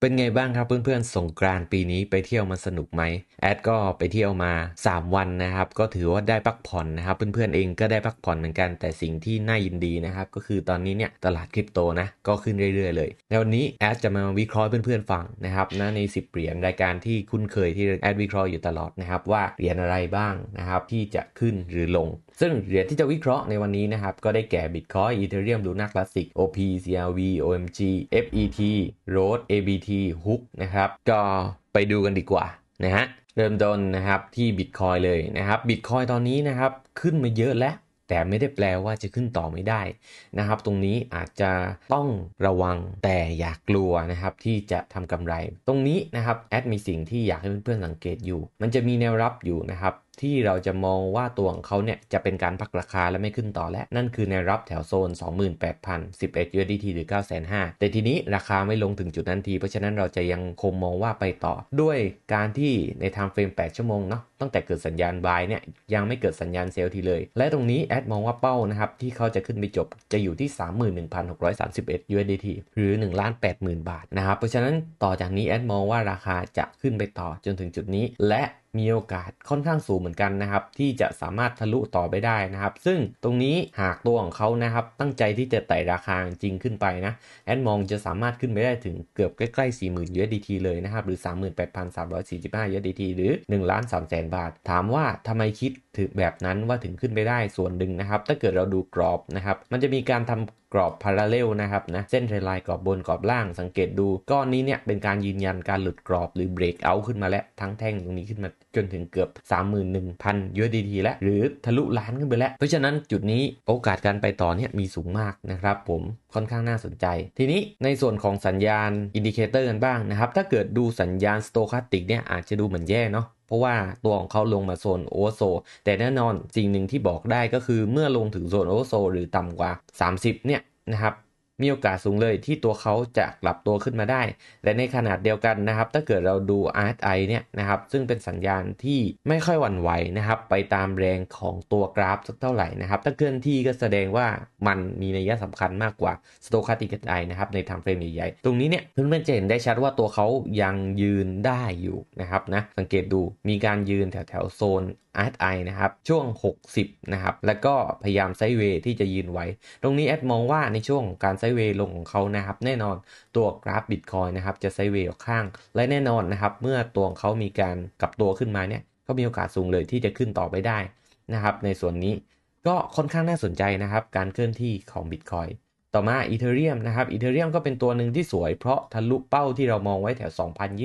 เป็นไงบ้างครับเพื่อนๆสงกรานปีนี้ไปเที่ยวมาสนุกไหมแอดก็ไปเที่ยวมา 3 วันนะครับก็ถือว่าได้พักผ่อนนะครับเพื่อนๆเองก็ได้พักผ่อนเหมือนกันแต่สิ่งที่น่ายินดีนะครับก็คือตอนนี้เนี่ยตลาดคริปโตนะก็ขึ้นเรื่อย ๆเลยในวันนี้แอดจะมาวิเคราะห์เพื่อนๆฟัง นะครับนะใน 10 เหรียญรายการที่คุ้นเคยที่แอดวิเคราะห์อยู่ตลอดนะครับว่าเหรียญอะไรบ้างนะครับที่จะขึ้นหรือลง ซึ่งเหรียญที่จะวิเคราะห์ในวันนี้นะครับก็ได้แก่บิตคอยอีเ h เรียม l ูน a c l ล s ส i ิก OP CRV OMG FET ROAD ABT ที่ฮุกนะครับก็ไปดูกันดีกว่านะฮะเริ่มต้นนะครับที่บิตคอยเลยนะครับบิตคอยตอนนี้นะครับขึ้นมาเยอะแล้ว แต่ไม่ได้แปลว่าจะขึ้นต่อไม่ได้นะครับ ตรงนี้อาจจะต้องระวังแต่อย่ากลัวนะครับที่จะทำกำไร ตรงนี้นะครับแอดมีสิ่งที่อยากให้เพื่อนๆสังเกตอยู่ มันจะมีแนวรับอยู่นะครับที่เราจะมองว่าตัวของเขาเนี่ยจะเป็นการพักราคาและไม่ขึ้นต่อแล้วนั่นคือในรับแถวโซน 28,000 11 USDT หรือ 9,500 แต่ทีนี้ราคาไม่ลงถึงจุดนั้นที เพราะฉะนั้นเราจะยังคงมองว่าไปต่อ ด้วยการที่ในทางเฟรม8ชั่วโมงเนาะตั้งแต่เกิดสัญญาณบายเนี่ยยังไม่เกิดสัญญาณเซลล์ทีเลย และตรงนี้แอดมองว่าเป้านะครับที่เขาจะขึ้นไปจบจะอยู่ที่31,631 USDT หรือ1 8 0 0 0 0บาทนะครับเพราะฉะนั้นต่อจากนี้แอดมองว่าราคาจะขึ้นไปต่อจนถึงจุดนี้และมีโอกาสค่อนข้างสูงเหมือนกันนะครับที่จะสามารถทะลุต่อไปได้นะครับ ซึ่งตรงนี้หากตัวของเขานะครับ ตั้งใจที่จะไต่ราคาจริงขึ้นไปนะแอนมองจะสามารถขึ้นไปได้ถึงเกือบใกล้ๆ40,000 USDT เลยนะครับหรือ 38,345 USDT หรือ1ล้านมแสนบาท ถามว่าทำไมคิดถึงแบบนั้นว่าถึงขึ้นไปได้ส่วนหนึ่งนะครับถ้าเกิดเราดูกรอบนะครับมันจะมีการทำกรอบพาราเลลนะครับนะ เส้นเทรไลน์กรอบบนกรอบล่างสังเกตดูก้อนนี้เนี่ยเป็นการยืนยันการหลุดกรอบหรือเบรกเอาขึ้นมาแล้ว ทั้งแท่งตรงนี้ขึ้นมาจนถึงเกือบ 31,000 USDT แล้ว หรือทะลุล้านขึ้นไปแล้ว เพราะฉะนั้นจุดนี้โอกาสการไปต่อเนี่ยมีสูงมากนะครับผมค่อนข้างน่าสนใจ ทีนี้ในส่วนของสัญญาณอินดิเคเตอร์กันบ้างนะครับถ้าเกิดดูสัญญาณสโตคาสติกเนี่ยอาจจะดูเหมือนแย่เนาะเพราะว่าตัวของเขาลงมาโซนโอเวอร์โซ แต่แน่นอนสิ่งหนึ่งที่บอกได้ก็คือเมื่อลงถึงโซนโอเวอร์โซ หรือต่ำกว่า 30 เนี่ยนะครับมีโอกาสสูงเลยที่ตัวเขาจะกลับตัวขึ้นมาได้ และในขนาดเดียวกันนะครับ ถ้าเกิดเราดู RSI เนี่ยนะครับ ซึ่งเป็นสัญญาณที่ไม่ค่อยหวั่นไหวนะครับ ไปตามแรงของตัวกราฟสักเท่าไหร่นะครับ ถ้าเคลื่อนที่ก็แสดงว่ามันมีนัยสำคัญมากกว่าสโตคาติก i c r s นะครับ ในทางเฟรมใหญ่ๆ ตรงนี้เนี่ยเพื่อนๆจะเห็นได้ชัดว่าตัวเขายังยืนได้อยู่นะครับนะสังเกตดู มีการยืนแถวๆโซน RSI นะครับช่วง 60 นะครับ แล้วก็พยายามไซด์เวที่จะยืนไว้ ตรงนี้แอดมองว่าในช่วงการไซเวย์ลงของเขานะครับแน่นอนตัวกราฟบิตคอยนะครับจะไซเวย์ออกข้าง และแน่นอนนะครับ เมื่อตัวของเขามีการกลับตัวขึ้นมาเนี่ยก็มีโอกาสสูงเลยที่จะขึ้นต่อไปได้นะครับ ในส่วนนี้ก็ค่อนข้างน่าสนใจนะครับ การเคลื่อนที่ของบิตคอยต่อมาอีเทเรียมนะครับอีเทเรียมก็เป็นตัวหนึ่งที่สวย เพราะทะลุเป้าที่เรามองไว้แถว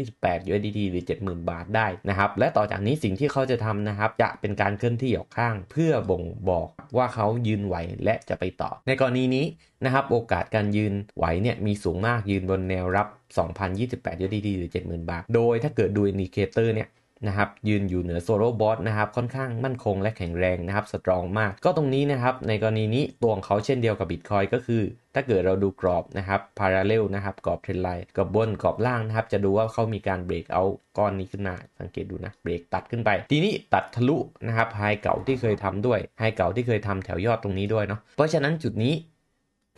2028 USDT หรือ 70,000 บาทได้นะครับและต่อจากนี้สิ่งที่เขาจะทำนะครับจะเป็นการเคลื่อนที่ออกข้าง เพื่อบ่งบอกว่าเขายืนไหวและจะไปต่อในกรณีนี้นะครับโอกาสการยืนไหวเนี่ยมีสูงมากยืนบนแนวรับ 2028 USDT หรือ 70,000 บาท โดยถ้าเกิดดูอินดิเคเตอร์เนี่ยนะครับ ยืนอยู่เหนือโซโลบอสนะครับ ค่อนข้างมั่นคงและแข็งแรงนะครับสตรองมาก ก็ตรงนี้นะครับ ในกรณีนี้ตัวของเขาเช่นเดียวกับบิตคอยก็คือ ถ้าเกิดเราดูกรอบนะครับพาราเรลนะครับกรอบเทรนไลน์กรอบบนกรอบล่างนะครับจะดูว่าเขามีการเบรกเอาก้อนนี้ขึ้นมา สังเกตดูนะเบรกตัดขึ้นไป ทีนี้ตัดทะลุนะครับไฮเก่าที่เคยทำด้วยไฮเก่าที่เคยทำแถวยอดตรงนี้ด้วยเนาะเพราะฉะนั้นจุดนี้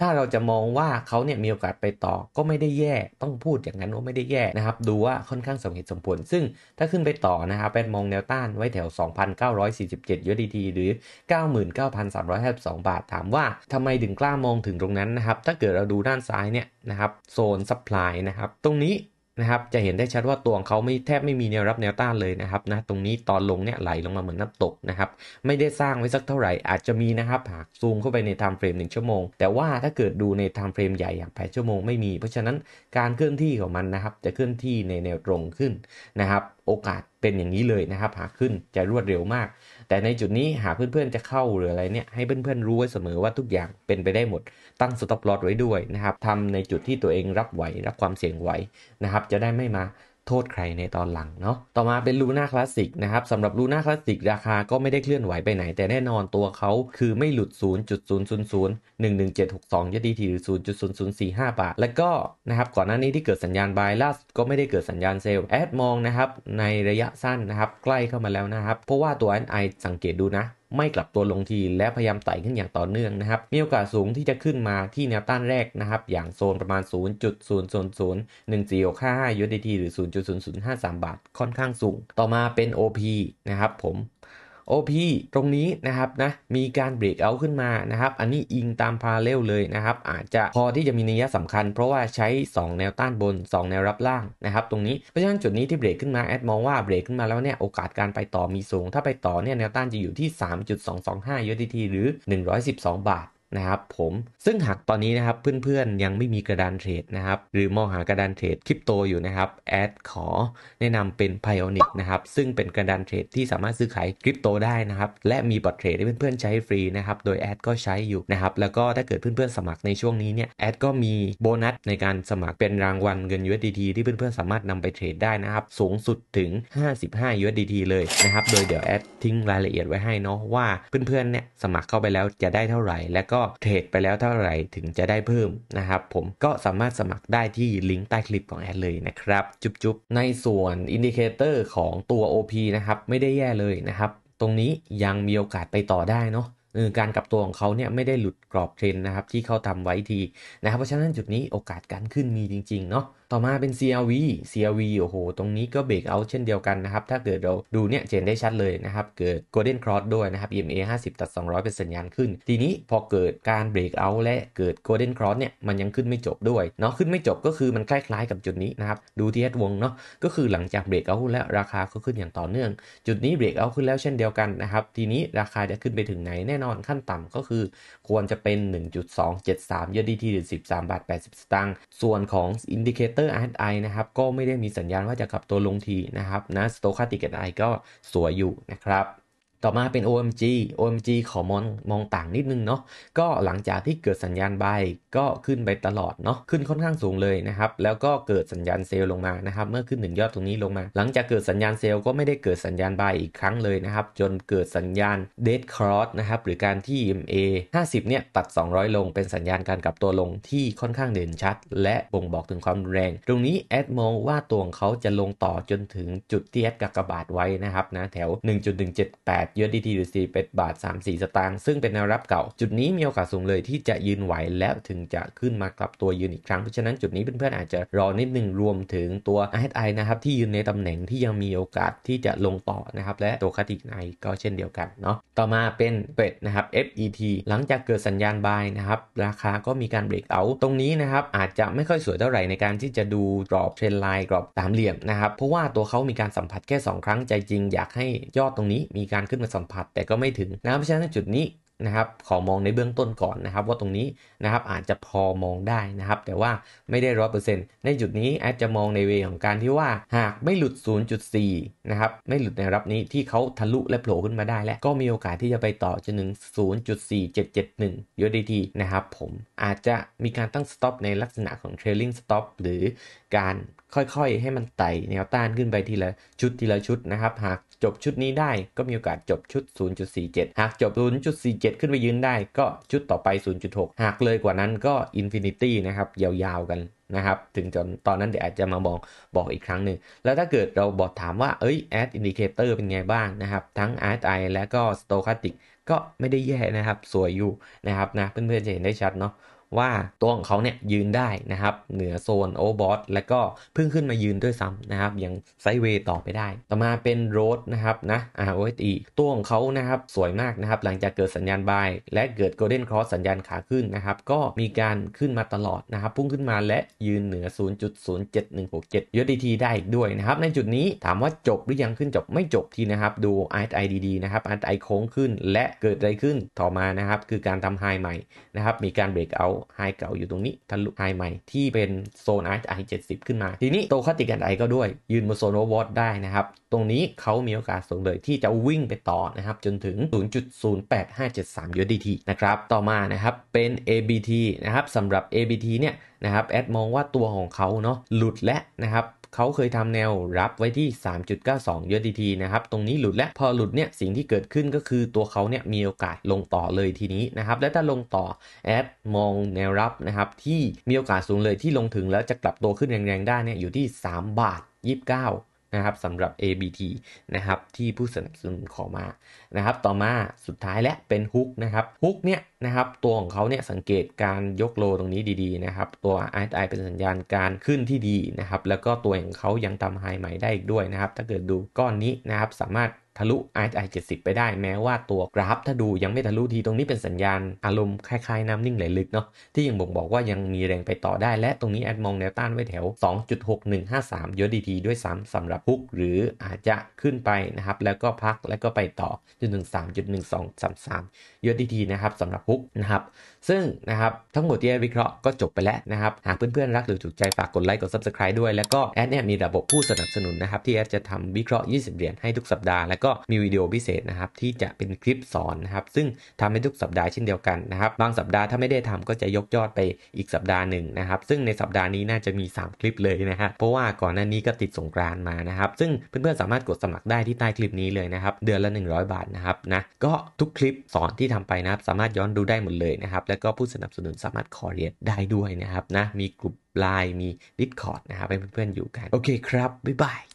ถ้าเราจะมองว่าเขาเนี่ยมีโอกาสไปต่อก็ไม่ได้แย่ ต้องพูดอย่างนั้นว่าไม่ได้แย่นะครับ ดูว่าค่อนข้างสมเหตุสมผล ซึ่งถ้าขึ้นไปต่อนะครับเป็นมองแนวต้านไว้แถว 2,947 USDT หรือ 99,352 บาทถามว่า ทำไมถึงกล้ามองถึงตรงนั้นนะครับ ถ้าเกิดเราดูด้านซ้ายเนี่ยนะครับ โซนซัพพลายนะครับ ตรงนี้นะครับจะเห็นได้ชัดว่าตัวของเขาไม่แทบไม่มีแนวรับแนวต้านเลยนะครับนะตรงนี้ตอนลงเนี่ยไหลลงมาเหมือนน้ำตกนะครับไม่ได้สร้างไว้สักเท่าไหร่อาจจะมีนะครับหากซูมเข้าไปในไทม์เฟรม1ชั่วโมง แต่ว่าถ้าเกิดดูในไทม์เฟรมใหญ่อย่างแดชั่วโมงไม่มี เพราะฉะนั้นการเคลื่อนที่ของมันนะครับจะเคลื่อนที่ในแนวตรงขึ้นนะครับโอกาสเป็นอย่างนี้เลยนะครับหากขึ้นจะรวดเร็วมากแต่ในจุดนี้หากเพื่อนๆจะเข้าหรืออะไรเนี่ย ให้เพื่อนๆรู้ไว้เสมอว่าทุกอย่างเป็นไปได้หมด ตั้งสต็อปลอตไว้ด้วยนะครับทำในจุดที่ตัวเองรับไหวรับความเสี่ยงไหวนะครับ จะได้ไม่มาโทษใครในตอนหลังเนาะ ต่อมาเป็นลูน่าคลาสสิกนะครับ สำหรับลูน่าคลาสสิกราคาก็ไม่ได้เคลื่อนไหวไปไหนแต่แน่นอนตัวเขาคือไม่หลุด 0 0 0 0 1 1 7 6 2ยดีทีหรือ 0.0045 บาท และก็นะครับก่อนหน้านี้ที่เกิดสัญญาณบายล่าสุดก็ไม่ได้เกิดสัญญาณเซลล์แอดมองนะครับในระยะสั้นนะครับ ใกล้เข้ามาแล้วนะครับ เพราะว่าตัวไอสังเกตดูนะไม่กลับตัวลงทีและพยายามไต่ขึ้นอย่างต่อเนื่องนะครับ มีโอกาสสูงที่จะขึ้นมาที่แนวต้านแรกนะครับ อย่างโซนประมาณ 0.0001455 USDT หรือ 0.0053 บาท ค่อนข้างสูง ต่อมาเป็น OP นะครับผมโอพ OP ตรงนี้นะครับนะมีการเบรกเอาขึ้นมานะครับอันนี้อิงตามพาเลลเลยนะครับอาจจะพอที่จะมีนัยสำคัญเพราะว่าใช้ 2 แนวต้านบน 2 แนวรับล่างนะครับตรงนี้เพราะฉะนั้นจุดนี้ที่เบรกขึ้นมาแอดมองว่าเบรกขึ้นมาแล้วเนี่ยโอกาสการไปต่อมีสูง ถ้าไปต่อเนี่ยแนวต้านจะอยู่ที่ 3.225 USDT หรือ 112 บาทนะครับผมซึ่งหากตอนนี้นะครับเพื่อนๆยังไม่มีกระดานเทรดนะครับ หรือมองหากระดานเทรดคริปโตอยู่นะครับแอดขอแนะนำเป็น p i o n i c นะครับซึ่งเป็นกระดานเทรดที่สามารถซื้อขายคริปโตได้นะครับ และมีบอทเทรดให้เพื่อนๆใช้ฟรีนะครับโดยแอดก็ใช้อยู่นะครับแล้วก็ถ้าเกิดเพื่อนๆสมัครในช่วงนี้เนี่ยแอดก็มีโบนัสในการสมัครเป็นรางวัลเงิน USDT ที่เพื่อนๆสามารถนำไปเทรดได้นะครับสูงสุดถึง 55 USDT เลยนะครับโดยเดี๋ยวแอดทิ้งรายละเอียดไว้ให้เนาะว่าเพื่อนๆเนี่ยสมัครเข้าไปแล้วจะได้เท่าไหร่และก็เทรดไปแล้วเท่าไหร่ถึงจะได้เพิ่มนะครับผมก็สามารถสมัครได้ที่ลิงก์ใต้คลิปของแอดเลยนะครับ จุ๊บๆในส่วนอินดิเคเตอร์ของตัว OP นะครับไม่ได้แย่เลยนะครับ ตรงนี้ยังมีโอกาสไปต่อได้เนาะการกลับตัวของเขาเนี่ยไม่ได้หลุดกรอบเทรนนะครับที่เขาทำไว้ทีนะครับเพราะฉะนั้นจุดนี้โอกาสการขึ้นมีจริงๆเนาะต่อมาเป็น CRV CRV โอ้โหตรงนี้ก็เบรกเอาเช่นเดียวกันนะครับถ้าเกิดเราดูเนี่ยเจนได้ชัดเลยนะครับเกิด Golden Cross ด้วยนะครับ EMA 50ตัด200 เป็นสัญญาณขึ้น ทีนี้พอเกิดการเบรกเอาและเกิด Golden Cross เนี่ยมันยังขึ้นไม่จบด้วยเนาะขึ้นไม่จบก็คือมันคล้ายๆกับจุดนี้นะครับดูที่วงเนาะก็คือหลังจากเบรกเอาแล้วราคาก็ขึ้นอย่างต่อเนื่องจุดนี้เบรกเอาขึ้นแล้วเช่นเดียวกันนะครับทีนี้ราคาจะขึ้นไปถึงไหนแน่นอนขั้นต่ำก็คือควรจะเป็น 1.273ดีทีหรือ13บาท80 สตางค์ ส่วนของอินดิเคเตอร์ RSI นะครับ ก็ไม่ได้มีสัญญาณว่าจะกลับตัวลงทีนะครับ นะสโตคาติก i c r ก็สวยอยู่นะครับต่อมาเป็น OMG OMG ขอมองมองต่างนิดนึงเนาะ ก็หลังจากที่เกิดสัญญาณใบก็ขึ้นไปตลอดเนาะ ขึ้นค่อนข้างสูงเลยนะครับ แล้วก็เกิดสัญญาณเซลล์ลงมานะครับ เมื่อขึ้นถึงยอดตรงนี้ลงมา หลังจากเกิดสัญญาณเซลล์ก็ไม่ได้เกิดสัญญาณใบอีกครั้งเลยนะครับ จนเกิดสัญญาณ dead cross นะครับ หรือการที่ m a 50เนี่ยตัด 200 ลงเป็นสัญญาณการกลับตัวลงที่ค่อนข้างเด่นชัดและบ่งบอกถึงความแรง ตรงนี้แอดมองว่าตัวของเขาจะลงต่อจนถึงจุดที่แอดกักบาทไว้นะครับนะแถว 1.178เยือ d t u ่เป็ดบาท 34 สตางค์ซึ่งเป็นแนวรับเก่า จุดนี้มีโอกาสสูงเลยที่จะยืนไหวแล้วถึงจะขึ้นมากลับตัวยืนอีกครั้งเพราะฉะนั้นจุดนี้เพื่อนๆอาจจะรอนิดหนึ่งรวมถึงตัว RSI นะครับ ที่ยืนในตำแหน่งที่ยังมีโอกาสที่จะลงต่อนะครับ และตัวคติในก็เช่นเดียวกันเนาะต่อมาเป็นเป็ดนะครับ FET หลังจากเกิดสัญญาณบายนะครับราคาก็มีการเบรกเอาตรงนี้นะครับอาจจะไม่ค่อยสวยเท่าไหร่ในการที่จะดูกรอบเทรนไลน์กรอบสามเหลี่ยมนะครับเพราะว่าตัวเขามีการสัมผัสแค่ 2 ครั้งใจจริง อยากให้ยอดตรงนี้มีการขึ้นมาสัมผัสแต่ก็ไม่ถึงนะเพราะฉะนั้นจุดนี้นะครับ ขอมองในเบื้องต้นก่อนนะครับ ว่าตรงนี้นะครับอาจจะพอมองได้นะครับ แต่ว่าไม่ได้ร้อในจุดนี้แอดจะมองในเวของการที่ว่าหากไม่หลุด0.4นะครับ ไม่หลุดในรับนี้ที่เขาทะลุและโผล่ขึ้นมาได้ และก็มีโอกาสที่จะไปต่อจนถึง0.4771 USDT นะครับ ผม อาจจะมีการตั้ง stop ในลักษณะของ trailing stop หรือการค่อยๆให้มันไต่แนวต้านขึ้นไปทีละชุดทีละชุดนะครับ หากจบชุดนี้ได้ก็มีโอกาสจบชุด 0.47 หากจบ 0.47 ขึ้นไปยืนได้ก็ชุดต่อไป 0.6 หากเลยกว่านั้นก็อินฟินิตี้นะครับ ยาวๆ กันนะครับ ถึงจนตอนนั้นเดี๋ยวอาจจะมาบอกบอกอีกครั้งหนึ่ง แล้วถ้าเกิดเราบอกถามว่า เอ้ยแออดินดิเคเตอร์เป็นไงบ้างนะครับ ทั้ง RSI และก็สโตค h ติกก็ไม่ได้แย่นะครับสวยอยู่นะครับนะเพื่อนๆจะเห็นได้ชัดเนาะว่าตัวของเขาเนี่ยยืนได้นะครับ เหนือโซนโอเวอร์บอสแล้วก็เพิ่งขึ้นมายืนด้วยซ้ำนะครับ ยังไซเวย์ต่อไปได้ ต่อมาเป็นโรดนะครับนะอ r o อ e ตัวของเขานะครับ สวยมากนะครับ หลังจากเกิดสัญญาณบาย และเกิดโกลเด้นครอสสัญญาณขาขึ้นนะครับ ก็มีการขึ้นมาตลอดนะครับ พุ่งขึ้นมาและยืนเหนือ 0.07167ยดีทีได้อีกด้วยนะครับในจุดนี้ถามว่าจบหรือยังขึ้นจบไม่จบทีนะครับดูไ์ไอดีดีนะครับ r ไอโค้งขึ้นและเกิดอะไรขึ้นต่อมานะครับคือการทำไฮใหม่นะครับมีการเบรกเอาไฮเก่าอยู่ตรงนี้ทะลุไฮใหม่ที่เป็นโซนไอ i 70 ขึ้นมา ทีนี้โตคติกันไอก็ด้วย ยืนบนโซนโอเวอร์ได้นะครับ ตรงนี้เขามีโอกาสสูงเลยที่จะวิ่งไปต่อนะครับ จนถึง 0.08573 USDT นะครับ ต่อมานะครับเป็น ABT นะครับสำหรับ ABT เนี่ยนะครับแอดมองว่าตัวของเขาเนาะหลุดและนะครับเขาเคยทำแนวรับไว้ที่ 3.92 USDT นะครับ ตรงนี้หลุดและพอหลุดเนี่ย สิ่งที่เกิดขึ้นก็คือตัวเขาเนี่ย มีโอกาสลงต่อเลยทีนี้นะครับ และถ้าลงต่อแอดมองแนวรับนะครับ ที่มีโอกาสสูงเลยที่ลงถึงแล้วจะกลับตัวขึ้นแรงๆ ได้เนี่ย อยู่ที่ 3 บาท 29นะครับสำหรับ ABT นะครับที่ผู้สนับสนุนขอมานะครับต่อมาสุดท้ายและเป็นฮุกนะครับฮุกเนี่ยนะครับตัวของเขาเนี่ยสังเกตการยกโลตรงนี้ดีๆนะครับตัว i อ i เป็นสัญญาณการขึ้นที่ดีนะครับ แล้วก็ตัวของเขายังทำไฮใหม่ได้อีกด้วยนะครับ ถ้าเกิดดูก้อนนี้นะครับสามารถทะลุ RSI 70 ไปได้แม้ว่าตัวกราฟ ถ้าดูยังไม่ทะลุทีตรงนี้เป็นสัญญาณอารมณ์คล้ายๆน้ำนิ่งไหลลึกเนาะที่ยังบ่งบอกว่ายังมีแรงไปต่อได้และตรงนี้แอดมองแนวต้านไว้แถว 2.6153 ยอดีทีด้วยซ้ำสำหรับพุกหรืออาจจะขึ้นไปนะครับ แล้วก็พักแล้วก็ไปต่อจนถึง3.1233 ยอดีทีนะครับสำหรับพุกนะครับซึ่งนะครับทั้งหมดที่แอดวิเคราะห์ก็จบไปแล้วนะครับหากเพื่อนๆรักหรือถูกใจฝากกดไลค์กด subscribe ด้วยแล้วก็แอดเนี่ยมีระบบผู้สนับสนุนนะครับที่แอดจะทำวิเคราะห์20เหรียญให้ทุกสัปดาห์และก็มีวิดีโอพิเศษนะครับที่จะเป็นคลิปสอนนะครับซึ่งทำใ้ทุกสัปดาห์เช่นเดียวกันนะครับบางสัปดาห์ถ้าไม่ได้ทำก็จะยกยอดไปอีกสัปดาห์หนึ่งนะครับซึ่งในสัปดาห์นี้น่าจะมี 3 คลิปเลยนะฮะเพราะว่าก่อนหน้านี้ก็ติดสงกรานมานะครับซึ่งเพื่อนๆสามารถกดสมัครได้ที่ใต้คลิปนี้เลยนะครับเดือนละ 100 บาทนะครับนะก็ทุกคลิปสอนที่ทำไปนะครับสามารถย้อนดูได้หมดเลยนะครับแล้วก็ผู้สนับสนุน สามารถขอเรียนได้ด้วยนะครับนะมีกลุ่มไลน์มีิสคอร์ดนะครับเพื่อนๆอยู่กันโอเคครับบ๊ายบาย